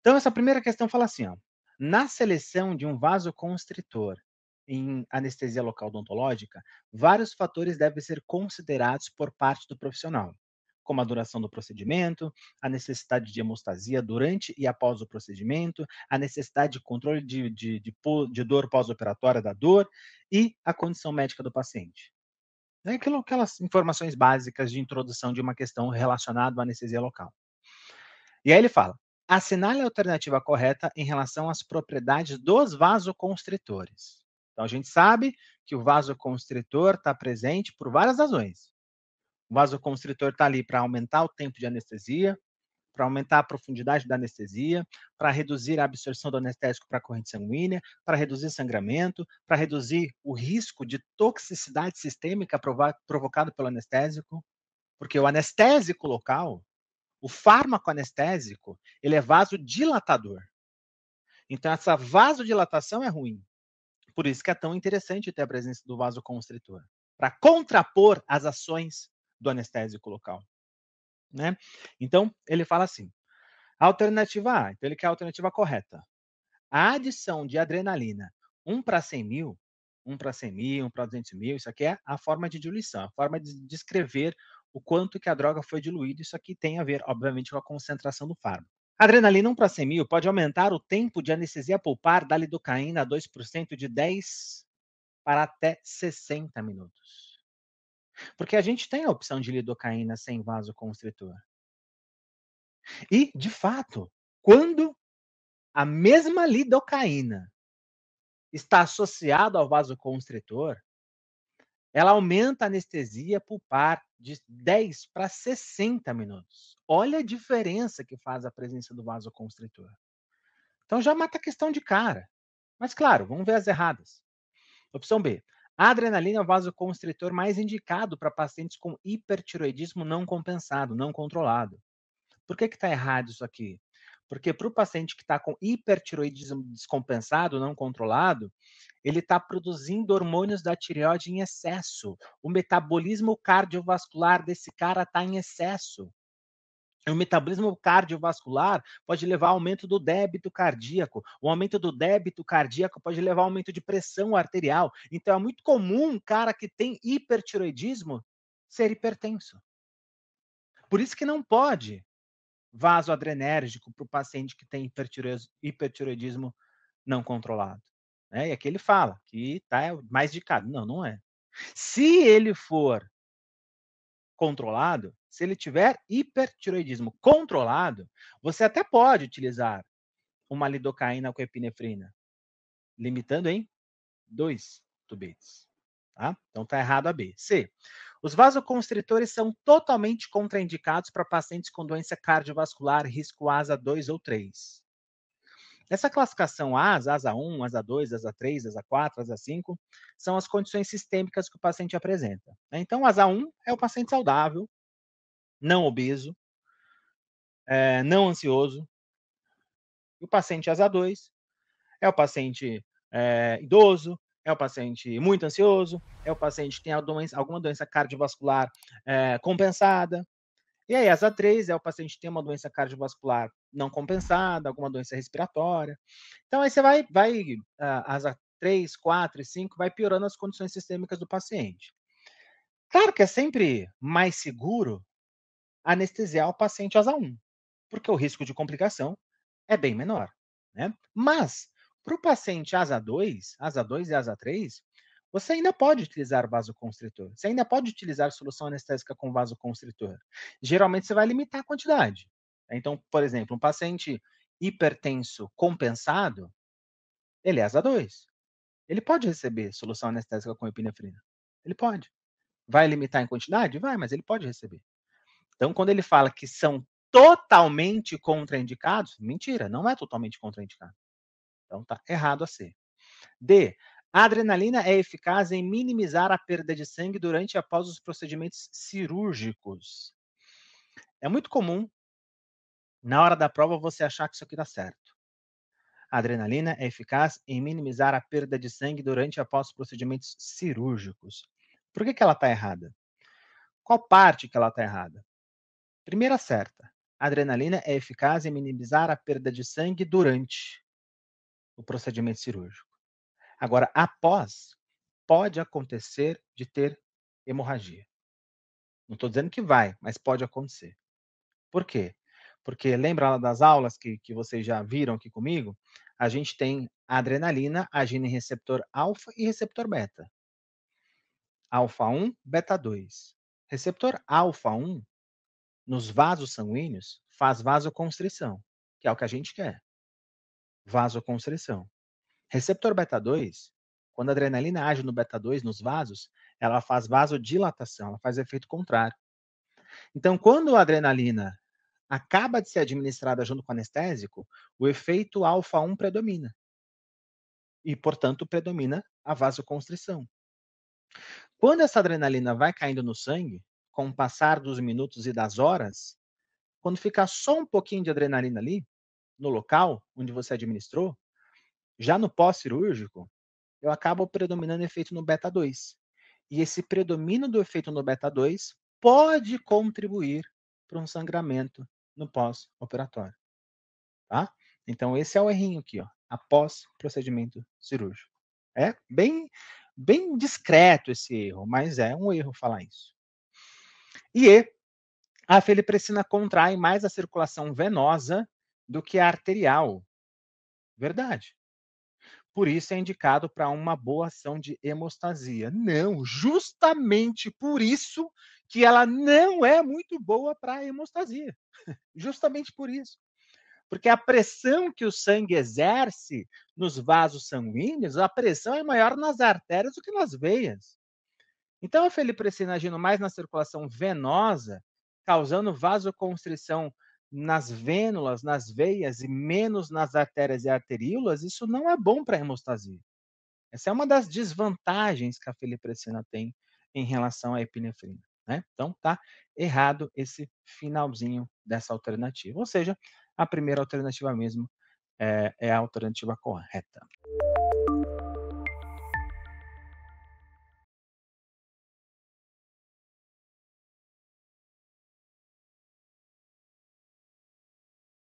Então, essa primeira questão fala assim: ó, na seleção de um constritor em anestesia local odontológica, vários fatores devem ser considerados por parte do profissional, como a duração do procedimento, a necessidade de hemostasia durante e após o procedimento, a necessidade de controle de, de, de, de dor pós-operatória da dor e a condição médica do paciente. É aquilo, aquelas informações básicas de introdução de uma questão relacionada à anestesia local. E aí ele fala: assinale a alternativa correta em relação às propriedades dos vasoconstritores. Então, a gente sabe que o vasoconstritor está presente por várias razões. O vasoconstritor está ali para aumentar o tempo de anestesia, para aumentar a profundidade da anestesia, para reduzir a absorção do anestésico para a corrente sanguínea, para reduzir sangramento, para reduzir o risco de toxicidade sistêmica provocada pelo anestésico, porque o anestésico local o fármaco anestésico, ele é vasodilatador. Então, essa vasodilatação é ruim. Por isso que é tão interessante ter a presença do vasoconstritor, para contrapor as ações do anestésico local. Né? Então, ele fala assim, alternativa A, então ele quer a alternativa correta. A adição de adrenalina 1 para 100 mil, 1 para 100 mil, 1 para 200 mil, isso aqui é a forma de diluição, a forma de descrever o quanto que a droga foi diluída. Isso aqui tem a ver, obviamente, com a concentração do fármaco. Adrenalina 1 para 100 pode aumentar o tempo de anestesia pulpar da lidocaína a 2% de 10 para até 60 minutos. Porque a gente tem a opção de lidocaína sem vasoconstritor. E, de fato, quando a mesma lidocaína está associada ao vasoconstritor, ela aumenta a anestesia pulpar de 10 para 60 minutos. Olha a diferença que faz a presença do vasoconstritor. Então já mata a questão de cara. Mas claro, vamos ver as erradas. Opção B. A adrenalina é o vasoconstritor mais indicado para pacientes com hipertiroidismo não compensado, não controlado. Por que está errado isso aqui? Porque para o paciente que está com hipertiroidismo descompensado, não controlado, ele está produzindo hormônios da tireoide em excesso. O metabolismo cardiovascular desse cara está em excesso. O metabolismo cardiovascular pode levar ao aumento do débito cardíaco. O aumento do débito cardíaco pode levar ao aumento de pressão arterial. Então é muito comum um cara que tem hipertiroidismo ser hipertenso. Por isso que não pode vasoadrenérgico para o paciente que tem hipertiroidismo não controlado. Né? E aqui ele fala que está é mais indicado. Não, não é. Se ele for controlado, se ele tiver hipertiroidismo controlado, você até pode utilizar uma lidocaína com epinefrina, limitando em dois tubetes. Tá? Então tá errado a B. C. Os vasoconstritores são totalmente contraindicados para pacientes com doença cardiovascular risco ASA 2 ou 3. Essa classificação ASA, ASA 1, ASA 2, ASA 3, ASA 4, ASA 5, são as condições sistêmicas que o paciente apresenta. Né? Então, ASA 1 é o paciente saudável, não obeso, é, não ansioso. E o paciente ASA 2 é o paciente é, idoso, é o paciente muito ansioso, é o paciente que tem alguma doença cardiovascular é, compensada. E aí, asa 3 é o paciente que tem uma doença cardiovascular não compensada, alguma doença respiratória. Então, aí você vai, vai asa 3, 4 e 5, vai piorando as condições sistêmicas do paciente. Claro que é sempre mais seguro anestesiar o paciente asa 1, porque o risco de complicação é bem menor. Né? Mas, para o paciente asa 2, asa 2 e asa 3, você ainda pode utilizar vasoconstritor. Você ainda pode utilizar solução anestésica com vasoconstritor. Geralmente você vai limitar a quantidade. Né? Então, por exemplo, um paciente hipertenso compensado, ele é asa 2. Ele pode receber solução anestésica com epinefrina. Ele pode. Vai limitar em quantidade? Vai, mas ele pode receber. Então, quando ele fala que são totalmente contraindicados, mentira, não é totalmente contraindicado. Então tá errado a C. D. adrenalina é eficaz em minimizar a perda de sangue durante e após os procedimentos cirúrgicos. É muito comum, na hora da prova, você achar que isso aqui dá certo. A adrenalina é eficaz em minimizar a perda de sangue durante e após os procedimentos cirúrgicos. Por que, que ela está errada? Qual parte que ela está errada? Primeira certa. A adrenalina é eficaz em minimizar a perda de sangue durante o procedimento cirúrgico. Agora, após, pode acontecer de ter hemorragia. Não estou dizendo que vai, mas pode acontecer. Por quê? Porque lembra lá das aulas que, que vocês já viram aqui comigo? A gente tem a adrenalina agindo em receptor alfa e receptor beta. Alfa 1, beta 2. Receptor alfa 1 nos vasos sanguíneos faz vasoconstrição, que é o que a gente quer vasoconstrição. Receptor beta 2, quando a adrenalina age no beta 2, nos vasos, ela faz vasodilatação, ela faz efeito contrário. Então, quando a adrenalina acaba de ser administrada junto com o anestésico, o efeito alfa-1 predomina. E, portanto, predomina a vasoconstrição. Quando essa adrenalina vai caindo no sangue, com o passar dos minutos e das horas, quando ficar só um pouquinho de adrenalina ali, no local onde você administrou, já no pós-cirúrgico, eu acabo predominando efeito no beta 2. E esse predomínio do efeito no beta 2 pode contribuir para um sangramento no pós-operatório. Tá? Então, esse é o errinho aqui, ó, após procedimento cirúrgico. É bem, bem discreto esse erro, mas é um erro falar isso. E a felipressina contrai mais a circulação venosa do que a arterial. Verdade. Por isso é indicado para uma boa ação de hemostasia. Não, justamente por isso que ela não é muito boa para hemostasia. Justamente por isso. Porque a pressão que o sangue exerce nos vasos sanguíneos, a pressão é maior nas artérias do que nas veias. Então, a feligresina agindo mais na circulação venosa, causando vasoconstrição nas vênulas, nas veias e menos nas artérias e arteríolas, isso não é bom para a hemostasia. Essa é uma das desvantagens que a filipressina tem em relação à epinefrina. Né? Então, tá errado esse finalzinho dessa alternativa. Ou seja, a primeira alternativa mesmo é, é a alternativa correta.